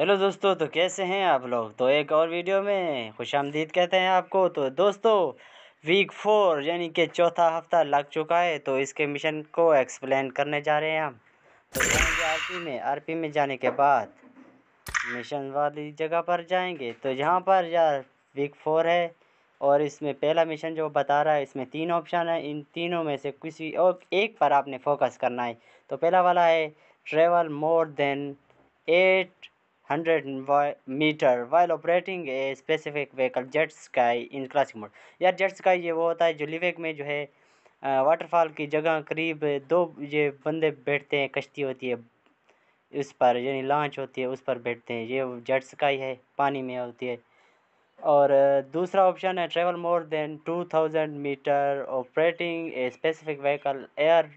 Hello दोस्तों तो कैसे हैं आप लोग तो एक और वीडियो में खुश आमदीद कहते हैं आपको तो दोस्तों वीक फोर यानी कि चौथा हफ्ता लग चुका है तो इसके मिशन को एक्सप्लेन करने जा रहे हैं हम तो जाएंगे आरपी में आरपी में जाने के बाद मिशन वाली जगह पर जाएंगे तो यहाँ पर यार वीक फोर है और इसमें पहला मिशन जो बता रहा है इसमें तीन ऑप्शन है इन तीनों में से किसी और एक पर आपने फोकस करना है तो पहला वाला है travel more than eight hundred metre while operating a specific vehicle jet ski in classic mode यार जेट स्काई ये वो होता है जो लिवेक में जो है वाटरफॉल की जगह करीब दो ये बंदे बैठते हैं कश्ती होती है उस पर यानी लॉन्च होती है उस पर बैठते हैं ये जेट स्काई है पानी में होती है और दूसरा ऑप्शन है travel more than thousand metre operating a specific vehicle air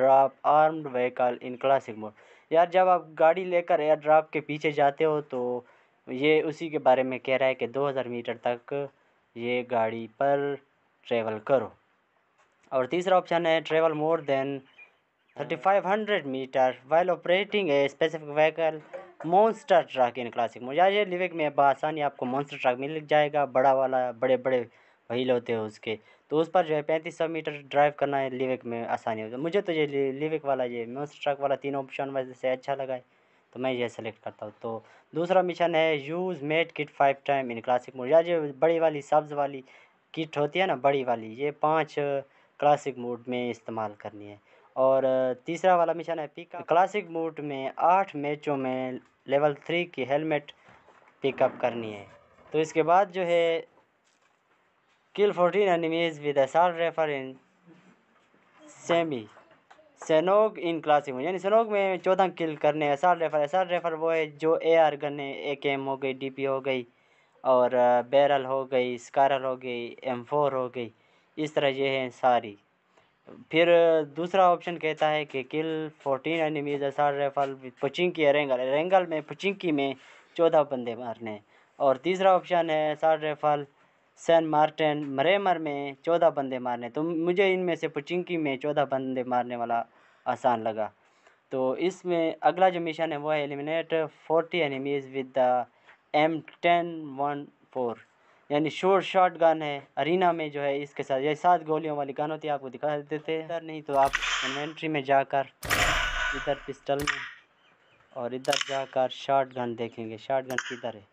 drop armed vehicle in classic mode यार जब आप गाड़ी लेकर एयर ड्राप के पीछे जाते हो तो ये उसी के बारे में कह रहा है कि दो हज़ार मीटर तक ये गाड़ी पर ट्रेवल करो और तीसरा ऑप्शन है travel more than thirty five hundred metre while operating a specific vehicle monster truck in classic mode यार ये लिविक में बसानी आपको मॉन्स्टर ट्रक मिल जाएगा बड़ा वाला बड़े बड़े वही होते हैं उसके तो उस पर जो है पैंतीस सौ मीटर ड्राइव करना है लिविक में आसानी होगी मुझे तो ये लिविक वाला ये मोस्ट ट्रक वाला तीनों ऑप्शन में से अच्छा लगा है तो मैं ये सेलेक्ट करता हूँ तो दूसरा मिशन है use med kit five time in classic mode या जो बड़ी वाली सब्ज़ वाली किट होती है ना बड़ी वाली ये पाँच क्लासिक मोड में इस्तेमाल करनी है और तीसरा वाला मिशन है पिक क्लासिक मोड में आठ मैचों में लेवल थ्री की हेलमेट पिकअप करनी है तो इसके बाद जो है Kill 14 enemies with assault rifle in semi. Sanhok in classic में यानी सेनोग में चौदह किल करने हैं एसआर रेफर एसआर रेफर वो है जो ए आर गन है ए के एम हो गई डी पी हो गई और बैरल uh, हो गई स्कारल हो गई एम फोर हो गई इस तरह ये हैं सारी फिर uh, दूसरा ऑप्शन कहता है कि kill fourteen enemies SR rifle पुचिंग की एरेंगल में पुचिंग की में चौदह बंदे मारने और तीसरा ऑप्शन है SR rifle San Martin Miramar में चौदह बंदे मारने तो मुझे इनमें से पुचिंकी में चौदह बंदे मारने वाला आसान लगा तो इसमें अगला जो मिशन है वो है eliminate forty enemies with the M ten one four यानी शोर शॉट गन है अरीना में जो है इसके साथ ये सात गोलियों वाली गन होती है आपको दिखा देते हैं इधर नहीं तो आप इन्वेंट्री में जाकर इधर पिस्टल में और इधर जाकर शॉट गन देखेंगे शॉट गन किधर है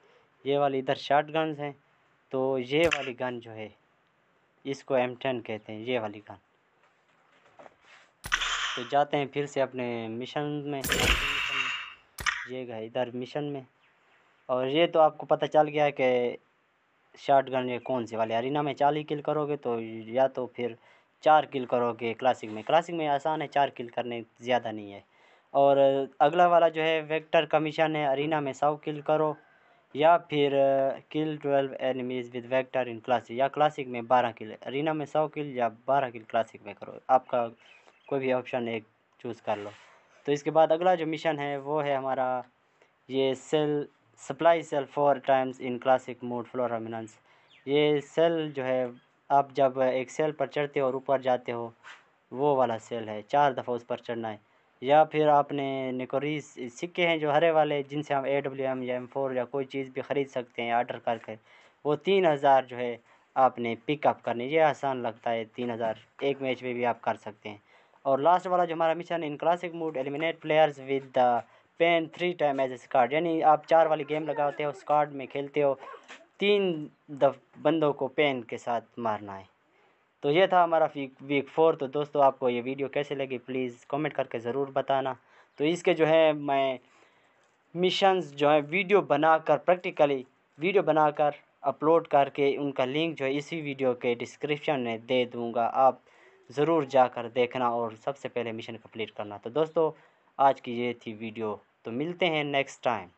ये वाली इधर शॉट गन्स हैं तो ये वाली गन जो है इसको एम टेन कहते हैं ये वाली गन तो जाते हैं फिर से अपने मिशन में ये गए इधर मिशन में और ये तो आपको पता चल गया कि शॉर्ट गन ये कौन सी वाले अरिना में चाली किल करोगे तो या तो फिर चार किल करोगे क्लासिक में क्लासिक में आसान है चार किल करने ज़्यादा नहीं है और अगला वाला जो है वेक्टर कमीशन है अरिना में सौ किल करो या फिर kill twelve enemies with Vector in classic या क्लासिक में बारह किल अरिना में सौ किल या बारह किल क्लासिक में करो आपका कोई भी ऑप्शन एक चूज़ कर लो तो इसके बाद अगला जो मिशन है वो है हमारा ये cell supply cell four times in classic mode floor हमिनंस ये सेल जो है आप जब एक सेल पर चढ़ते हो और ऊपर जाते हो वो वाला सेल है चार दफ़ा उस पर चढ़ना है या फिर आपने निकोरी सिक्के हैं जो हरे वाले जिनसे हम ए डब्ल्यू एम या एम फोर या कोई चीज़ भी ख़रीद सकते हैं आर्डर करके वो तीन हज़ार जो है आपने पिकअप करनी ये आसान लगता है तीन हज़ार एक मैच में भी आप कर सकते हैं और लास्ट वाला जो हमारा mission in classic mode eliminate players with the pan three time as a squad यानी आप चार वाली गेम लगाते हो कार्ड में खेलते हो तीन दफ बंदों को पेन के साथ मारना है तो ये था हमारा वीक वीक फोर तो दोस्तों आपको ये वीडियो कैसे लगी प्लीज़ कमेंट करके ज़रूर बताना तो इसके जो है मैं मिशंस जो है वीडियो बनाकर प्रैक्टिकली वीडियो बनाकर अपलोड करके उनका लिंक जो है इसी वीडियो के डिस्क्रिप्शन में दे दूँगा आप ज़रूर जाकर देखना और सबसे पहले मिशन कम्प्लीट करना तो दोस्तों आज की ये थी वीडियो तो मिलते हैं नेक्स्ट टाइम